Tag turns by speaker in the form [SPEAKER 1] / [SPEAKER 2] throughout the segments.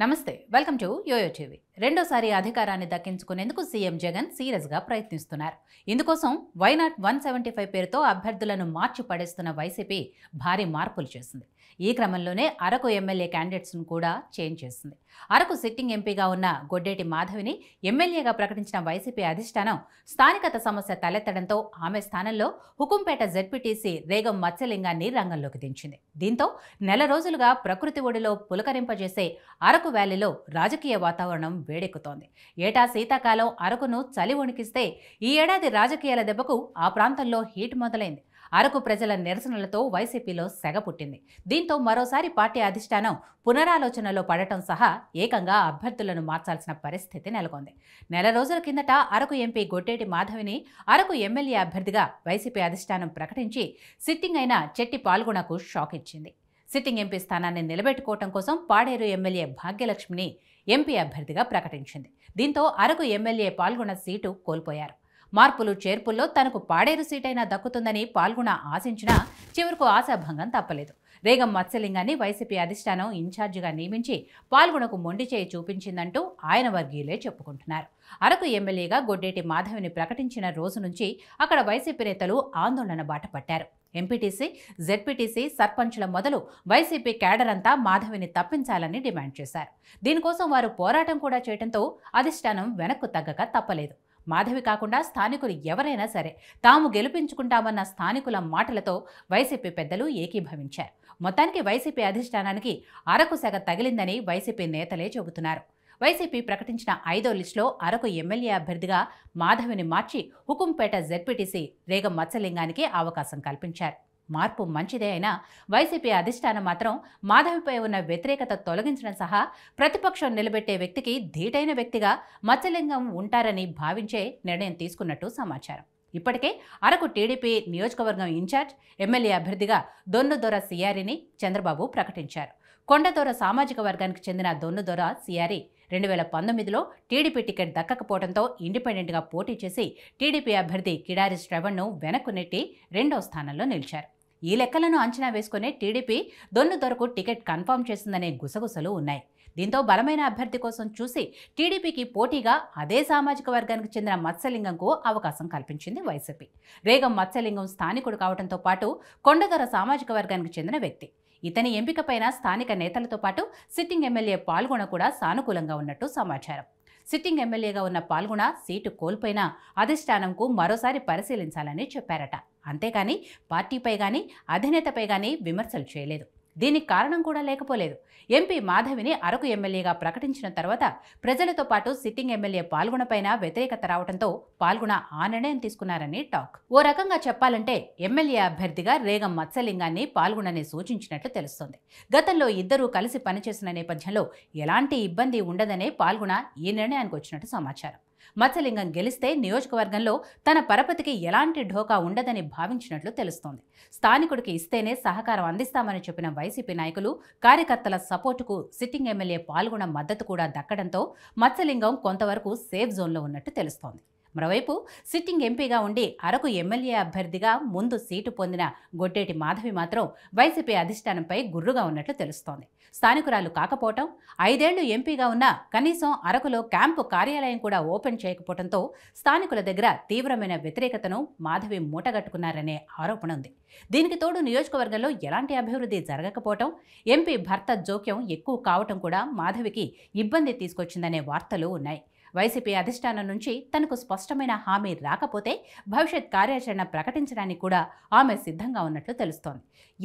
[SPEAKER 1] నమస్తే welcome to yo-yo TV రెండోసారి అధికారాన్ని దక్కించుకునేందుకు సీఎం జగన్ సీరియస్గా ప్రయత్నిస్తున్నారు ఇందుకోసం వైనాట్ వన్ సెవెంటీ ఫైవ్ పేరుతో అభ్యర్థులను మార్చి పడేస్తున్న వైసీపీ భారీ మార్పులు చేసింది ఈ క్రమంలోనే అరకు ఎమ్మెల్యే క్యాండిడేట్స్ను కూడా చేంజ్ చేస్తుంది అరకు సిట్టింగ్ ఎంపీగా ఉన్న గొడ్డేటి మాధవిని ఎమ్మెల్యేగా ప్రకటించిన వైసీపీ అధిష్టానం స్థానికత సమస్య తలెత్తడంతో ఆమె స్థానంలో హుకుంపేట జడ్పీటీసీ రేగం మత్స్యలింగాన్ని రంగంలోకి దించింది దీంతో నెల రోజులుగా ప్రకృతి ఒడిలో పులకరింపజేసే అరకు వ్యాలీలో రాజకీయ వాతావరణం వేడెక్కుతోంది ఏటా శీతాకాలం అరకును చలి వణికిస్తే ఈ ఏడాది రాజకీయాల దెబ్బకు ఆ ప్రాంతంలో హీట్ మొదలైంది అరకు ప్రజల నిరసనలతో వైసీపీలో సెగ పుట్టింది దీంతో మరోసారి పార్టీ అధిష్టానం పునరాలోచనలో పడటం సహా ఏకంగా అభ్యర్థులను మార్చాల్సిన పరిస్థితి నెలకొంది నెల రోజుల కిందట అరకు ఎంపీ గొట్టేటి మాధవిని అరకు ఎమ్మెల్యే అభ్యర్థిగా వైసీపీ అధిష్టానం ప్రకటించి సిట్టింగ్ అయిన చెట్టి పాల్గొనకు షాక్ ఇచ్చింది సిట్టింగ్ ఎంపీ స్థానాన్ని నిలబెట్టుకోవటం కోసం పాడేరు ఎమ్మెల్యే భాగ్యలక్ష్మిని ఎంపీ అభ్యర్థిగా ప్రకటించింది దీంతో అరకు ఎమ్మెల్యే పాల్గొన్న సీటు కోల్పోయారు మార్పులు చేర్పుల్లో తనకు పాడేరు సీటైనా దక్కుతుందని పాల్గొన ఆశించినా చివరకు ఆశాభంగం తప్పలేదు రేగం మత్స్యలింగాన్ని వైసీపీ అధిష్టానం ఇన్ఛార్జిగా నియమించి పాల్గొనకు మొండి చేయి చూపించిందంటూ ఆయన వర్గీయులే చెప్పుకుంటున్నారు అరకు ఎమ్మెల్యేగా గొడ్డేటి మాధవిని ప్రకటించిన రోజు నుంచి అక్కడ వైసీపీ నేతలు ఆందోళన బాట పట్టారు ఎంపీటీసీ జెడ్పీటీసీ సర్పంచ్ల మొదలు వైసీపీ క్యాడర్ అంతా మాధవిని తప్పించాలని డిమాండ్ చేశారు దీనికోసం వారు పోరాటం కూడా చేయడంతో అధిష్టానం వెనక్కు తగ్గక తప్పలేదు మాధవి కాకుండా స్థానికులు ఎవరైనా సరే తాము గెలిపించుకుంటామన్న స్థానికుల మాటలతో వైసీపీ పెద్దలు ఏకీభవించారు మొత్తానికి వైసీపీ అధిష్టానానికి అరకు సెగ తగిలిందని వైసీపీ నేతలే చెబుతున్నారు వైసీపీ ప్రకటించిన ఐదో లిస్టులో అరకు ఎమ్మెల్యే అభ్యర్థిగా మాధవిని మార్చి హుకుంపేట జెడ్పీటీసీ రేగం మత్స్యలింగానికి అవకాశం కల్పించారు మార్పు మంచిదే అయినా వైసీపీ అధిష్టానం మాత్రం మాధవిపై ఉన్న వ్యతిరేకత తొలగించడం సహా ప్రతిపక్షం నిలబెట్టే వ్యక్తికి ధీటైన వ్యక్తిగా మత్స్యలింగం ఉంటారని భావించే నిర్ణయం తీసుకున్నట్టు సమాచారం ఇప్పటికే అరకు టీడీపీ నియోజకవర్గం ఇన్ఛార్జ్ ఎమ్మెల్యే అభ్యర్థిగా దొన్నుదొర సియారిని చంద్రబాబు ప్రకటించారు కొండదొర సామాజిక వర్గానికి చెందిన దొన్నుదొర సియారి రెండు వేల పంతొమ్మిదిలో టీడీపీ టికెట్ దక్కకపోవడంతో ఇండిపెండెంట్గా పోటీ చేసి టీడీపీ అభ్యర్థి కిడారి శ్రవణ్ను వెనక్కు నెట్టి రెండో స్థానంలో నిలిచారు ఈ లెక్కలను అంచనా వేసుకునే టీడీపీ దొన్ను దొరకు టికెట్ కన్ఫర్మ్ చేసిందనే గుసగుసలు ఉన్నాయి దీంతో బలమైన అభ్యర్థి కోసం చూసి టీడీపీకి పోటీగా అదే సామాజిక వర్గానికి చెందిన మత్స్యలింగంకు అవకాశం కల్పించింది వైసీపీ రేగం మత్స్యలింగం స్థానికుడు కావడంతో పాటు కొండదొర సామాజిక వర్గానికి చెందిన వ్యక్తి ఇతని ఎంపికపైన స్థానిక నేతలతో పాటు సిట్టింగ్ ఎమ్మెల్యే పాల్గొన కూడా సానుకూలంగా ఉన్నట్టు సమాచారం సిట్టింగ్ ఎమ్మెల్యేగా ఉన్న పాల్గొన సీటు కోల్పోయినా అధిష్టానంకు మరోసారి పరిశీలించాలని చెప్పారట అంతేకాని పార్టీపై కానీ అధినేతపై కానీ విమర్శలు చేయలేదు దీనికి కారణం కూడా లేకపోలేదు ఎంపీ మాధవిని అరకు ఎమ్మెల్యేగా ప్రకటించిన తర్వాత ప్రజలతో పాటు సిట్టింగ్ ఎమ్మెల్యే పాల్గొనపైన వ్యతిరేకత రావడంతో పాల్గొన ఆ నిర్ణయం తీసుకున్నారని టాక్ ఓ రకంగా చెప్పాలంటే ఎమ్మెల్యే అభ్యర్థిగా రేగం మత్స్యలింగాన్ని పాల్గొనని సూచించినట్లు తెలుస్తోంది గతంలో ఇద్దరూ కలిసి పనిచేసిన నేపథ్యంలో ఎలాంటి ఇబ్బంది ఉండదనే పాల్గొన ఈ నిర్ణయానికి వచ్చినట్టు సమాచారం మత్స్యలింగం గెలిస్తే నియోజకవర్గంలో తన పరపతికి ఎలాంటి ఢోకా ఉండదని భావించినట్లు తెలుస్తోంది స్థానికుడికి ఇస్తేనే సహకారం అందిస్తామని చెప్పిన వైసీపీ నాయకులు కార్యకర్తల సపోర్టుకు సిట్టింగ్ ఎమ్మెల్యే పాల్గొన మద్దతు కూడా దక్కడంతో మత్స్యలింగం కొంతవరకు సేఫ్ జోన్లో ఉన్నట్టు తెలుస్తోంది మరోవైపు సిట్టింగ్ ఎంపీగా ఉండి అరకు ఎమ్మెల్యే అభ్యర్థిగా ముందు సీటు పొందిన గొడ్డేటి మాధవి మాత్రం వైసీపీ అధిష్టానంపై గుర్రుగా ఉన్నట్లు తెలుస్తోంది స్థానికురాలు కాకపోవటం ఐదేళ్లు ఎంపీగా ఉన్నా కనీసం అరకులో క్యాంపు కార్యాలయం కూడా ఓపెన్ చేయకపోవడంతో స్థానికుల దగ్గర తీవ్రమైన వ్యతిరేకతను మాధవి మూటగట్టుకున్నారనే ఆరోపణ ఉంది దీనికి తోడు నియోజకవర్గంలో ఎలాంటి అభివృద్ధి జరగకపోవటం ఎంపీ భర్త జోక్యం ఎక్కువ కావటం కూడా మాధవికి ఇబ్బంది తీసుకొచ్చిందనే వార్తలు ఉన్నాయి వైసీపీ అధిష్టానం నుంచి తనకు స్పష్టమైన హామీ రాకపోతే భవిష్యత్ కార్యాచరణ ప్రకటించడానికి కూడా ఆమె సిద్ధంగా ఉన్నట్లు తెలుస్తోంది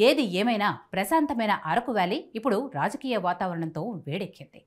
[SPEAKER 1] ఏది ఏమైనా ప్రశాంతమైన అరకు వ్యాలీ ఇప్పుడు రాజకీయ వాతావరణంతో వేడెక్కింది